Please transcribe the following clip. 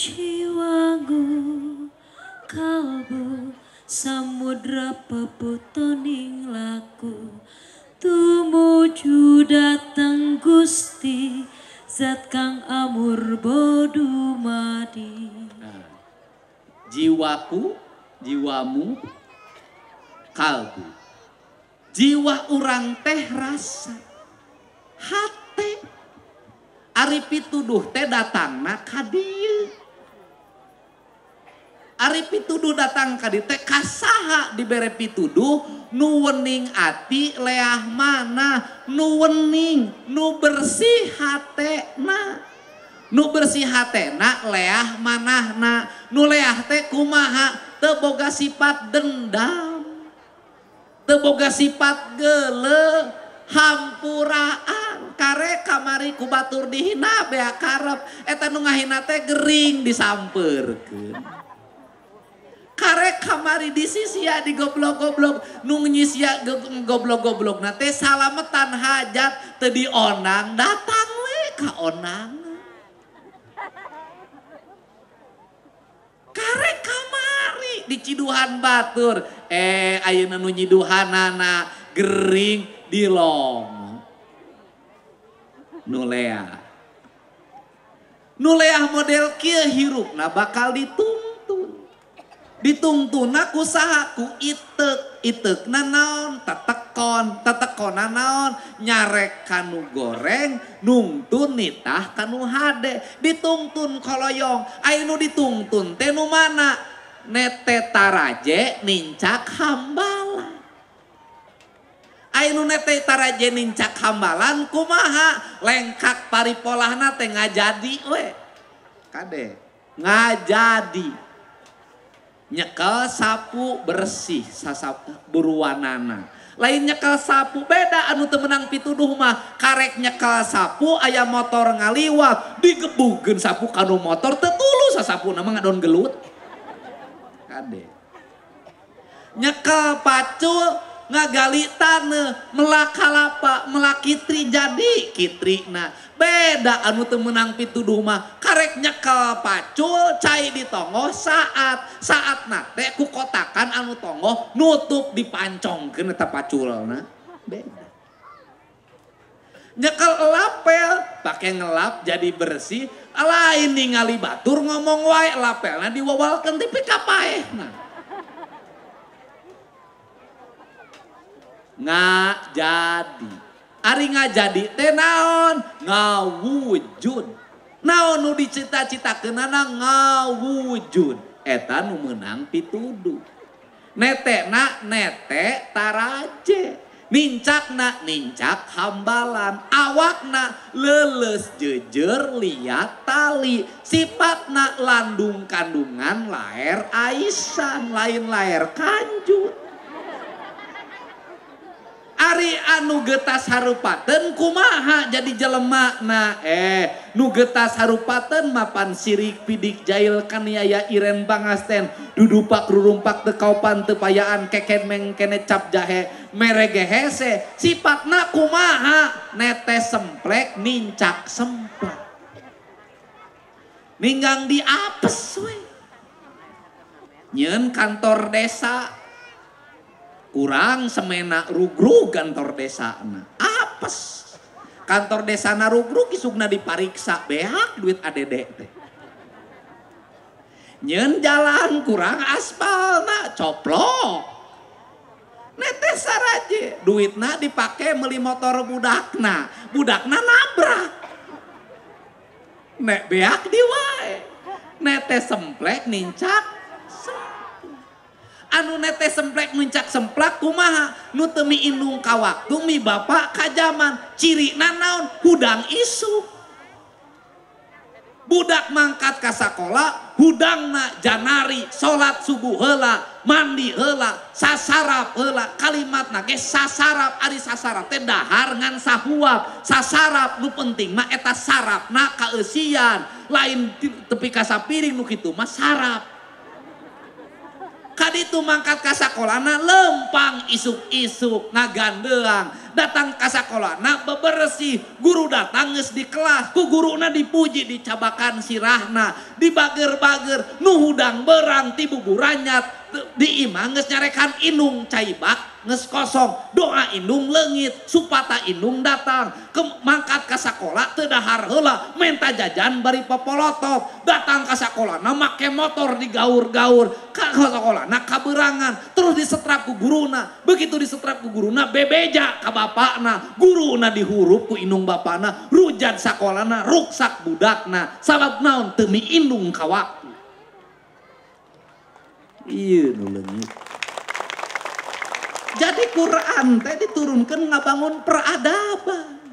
jiwaku kalbu samudra peputoning laku tumuju datang gusti zat kang amur bodumadi madi jiwaku jiwamu kalbu jiwa orang teh rasa hati Ari pituduh teh datang nak hadir pituduh datang ka ditek kasaha diberre pituduh nuwening di leah mana nuwenning nu bersihhati nah nu bersihhati enak leah manna nu leah tekmaha teboga sifat dendam teboga sifat gele hampur raan kareeka marikubatur dihinabepeta Gering disampur ke kamari di si ya di goblokgoblok nunnyi goblokgoblok salametan hajat tadiang datangang kamari di Ciuhan Batur eh auna nunyihan nana Gering di nu nuah model Ki hiruk nah bakal ditunggu dittungtunak usahaku ite itnennon tetekon tetekon anon nyarek kanu goreng nuntu nitah kanuhade diuntunkoloyong Au ditungtun tenu mana netetaraje nicak habal Autetaraje nicak hambalan ku maha lengkap pari pola na nga jadi we kadek nga jadi. nyekel sapu bersih sasap buruanana lain nyekel sapu beda anu temenang pituduh mah karek nyekel sapu ayam motor ngaliwat digebugen sapu kanu motor tetulu sasapu nama ngadon gelut kade nyekel pacul ngagali tanah melakalapa melakitri melaki jadi kitri nah beda anu temenang pituduh mah karek nyekel pacul cai di tonggo saat saat nate ku kotakan anu tonggo nutup di pancong kena pacul na beda nyekel lapel pakai ngelap jadi bersih lain ningali batur ngomong wae lapelnya diwawalkan tapi kapae nah nggak jadi Ari nggak jadi tenaon ngawujud Na nu dici-cita kena na nga wujud eta numenang pitudu Neteknak netektaraje mincaknak ninca hambalan awakna leles jej liat tali sipat na landung kandungan lair aan lain-lair kanju nugetas haruppaten kumaha jadi jele makna eh nugetas haruppaten mapan sirik pidik Jail Kanya Iren Bangsten dudu pak rurumpak teka pan tepayaaan kekeng kecap jahe merege hese sipak nakumaha nete sempre mincak semninggang di nyen kantor desae Semenak rugru gantor Desanapes kantor Desana Ruguru Sugna dipariksahak duit dek nyen jalan kurang aspalplo duit dipakai me motortor budakna budakna nabra net semmplekcap nete semkcak semplatkuma nu inungkawawakmi Bapak ka zaman ciri nanaon pudang isu budak mangkat kas sekolah gudang na Janari salat subuh helak mandi helak sasaraf helak kalimat na sasaraf ari saratda sah sasaraf pentingeta saraf na keesian lain tepi kasa piring gitu masraf tungkat kas sekolahna lempang isuk-isuk na gandeng datang kas sekolah anak bebersih guru datangnges dilahku guru Na dipuji di cabakan sirahna dibager-bager Nuhhudang berantipuguranyat dimangesnyarekan Inung Cai Bakkar nges kosong doa inndunglengit supata Inung datang ke makakat Ka sekolah tedaharlah menta jajan Bari pepoloto datang kas sekolahna make motor digaur-gaur Ka sekolah na kaberangan terus disetrapku guruna begitu disetrapku guruna bebeja Ka bana guruna dihurrufku Inung Bana rujan sekolahnaruksak budakna sahabat naon demi inndungkawawakku I legit Jadi Quran teh diturunkan ngabangun peradaban.